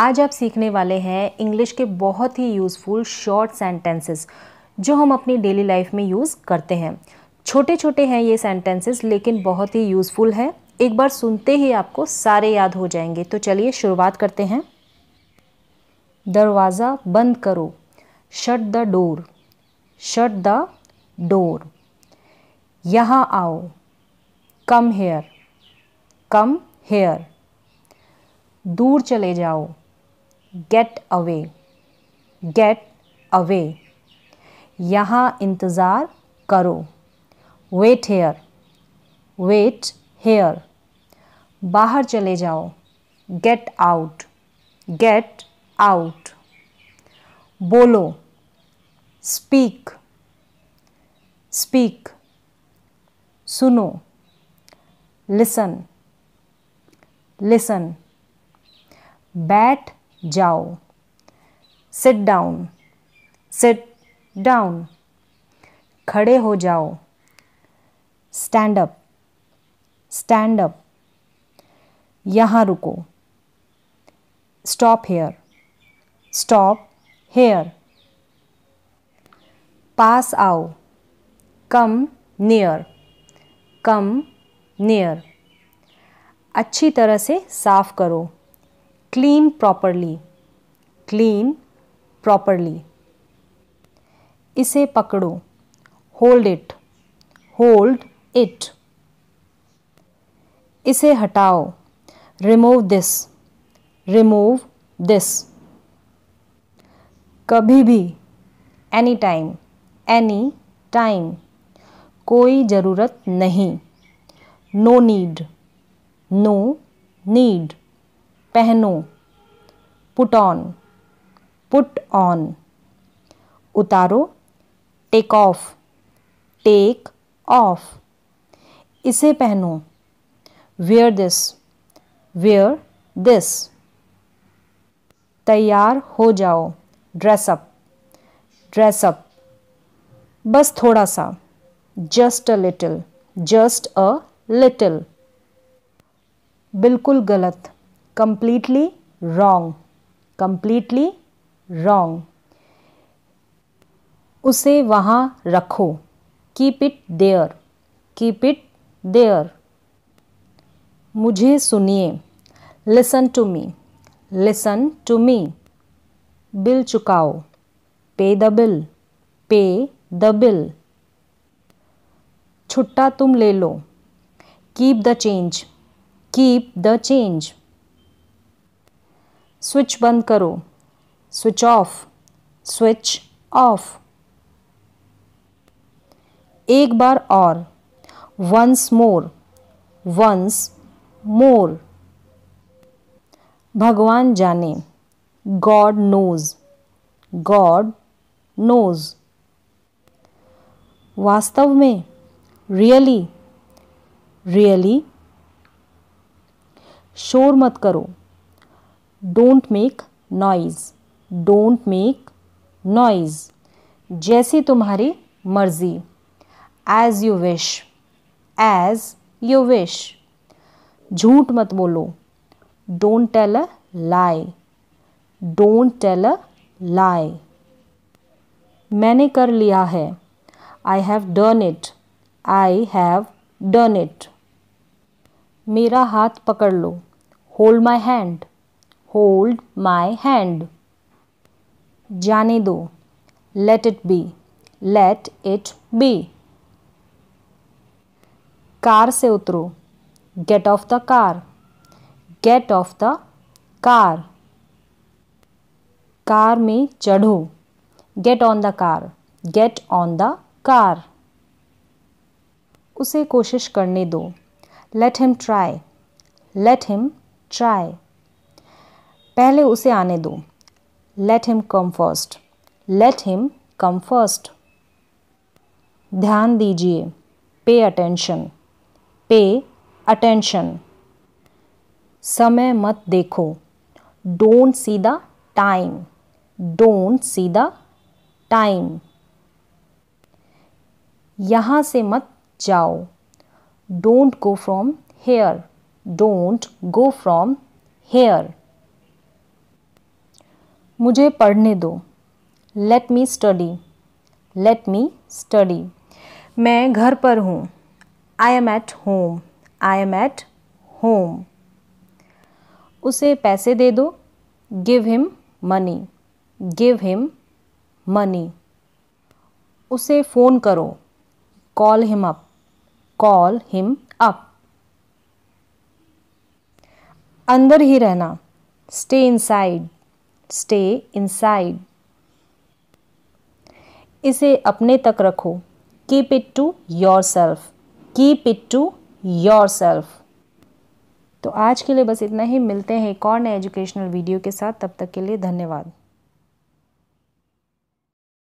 आज आप सीखने वाले हैं इंग्लिश के बहुत ही यूज़फुल शॉर्ट सेंटेंसेस जो हम अपनी डेली लाइफ में यूज़ करते हैं छोटे छोटे हैं ये सेंटेंसेस लेकिन बहुत ही यूज़फुल है एक बार सुनते ही आपको सारे याद हो जाएंगे तो चलिए शुरुआत करते हैं दरवाज़ा बंद करो shut the door shut the door यहाँ आओ कम हेयर कम हेयर दूर चले जाओ गेट अवे गेट अवे यहाँ इंतज़ार करो वेट हेयर वेट हेयर बाहर चले जाओ गेट आउट गेट आउट बोलो स्पीक स्पीक सुनो लिसन लिसन बैठ जाओ सिट डाउन सिट डाउन खड़े हो जाओ स्टैंड अप स्टैंड अप यहाँ रुको स्टॉप हेयर स्टॉप हेयर पास आओ कम नियर कम नियर अच्छी तरह से साफ करो clean properly clean properly ise pakdo hold it hold it ise hatao remove this remove this kabhi bhi any time any time koi zarurat nahi no need no need पहनो put on put on उतारो take off take off इसे पहनो where this where this तैयार हो जाओ dress up dress up बस थोड़ा सा just a little just a little बिल्कुल गलत completely wrong completely wrong उसे वहाँ रखो keep it there keep it there मुझे सुनिए listen to me listen to me bill चुकाओ pay the bill pay the bill छुट्टा तुम ले लो keep the change keep the change switch बंद करो स्विच ऑफ स्विच ऑफ एक बार और वंस मोर वंस मोर भगवान जाने गॉड नोज गॉड नोज वास्तव में रियली रियली शोर मत करो don't make noise don't make noise जैसे तुम्हारी मर्ज़ी as you wish as you wish झूठ मत बोलो don't tell a lie don't tell a lie मैंने कर लिया है I have done it I have done it मेरा हाथ पकड़ लो hold my hand hold my hand जाने दो let it be let it be car से उतरो get off the car get off the car car में चढ़ो get on the car get on the car उसे कोशिश करने दो let him try let him try पहले उसे आने दो let him come first let him come first ध्यान दीजिए पे अटेंशन पे अटेंशन समय मत देखो don't see the time don't see the time यहाँ से मत जाओ don't go from here don't go from here मुझे पढ़ने दो let me study late me study मैं घर पर हूँ I am at home I am at home उसे पैसे दे दो give him money give him money उसे फ़ोन करो call him up call him up अंदर ही रहना स्टे इनसाइड स्टे इनसाइड इसे अपने तक रखो keep it to yourself keep it to yourself तो आज के लिए बस इतना ही मिलते हैं एक और नए एजुकेशनल वीडियो के साथ तब तक के लिए धन्यवाद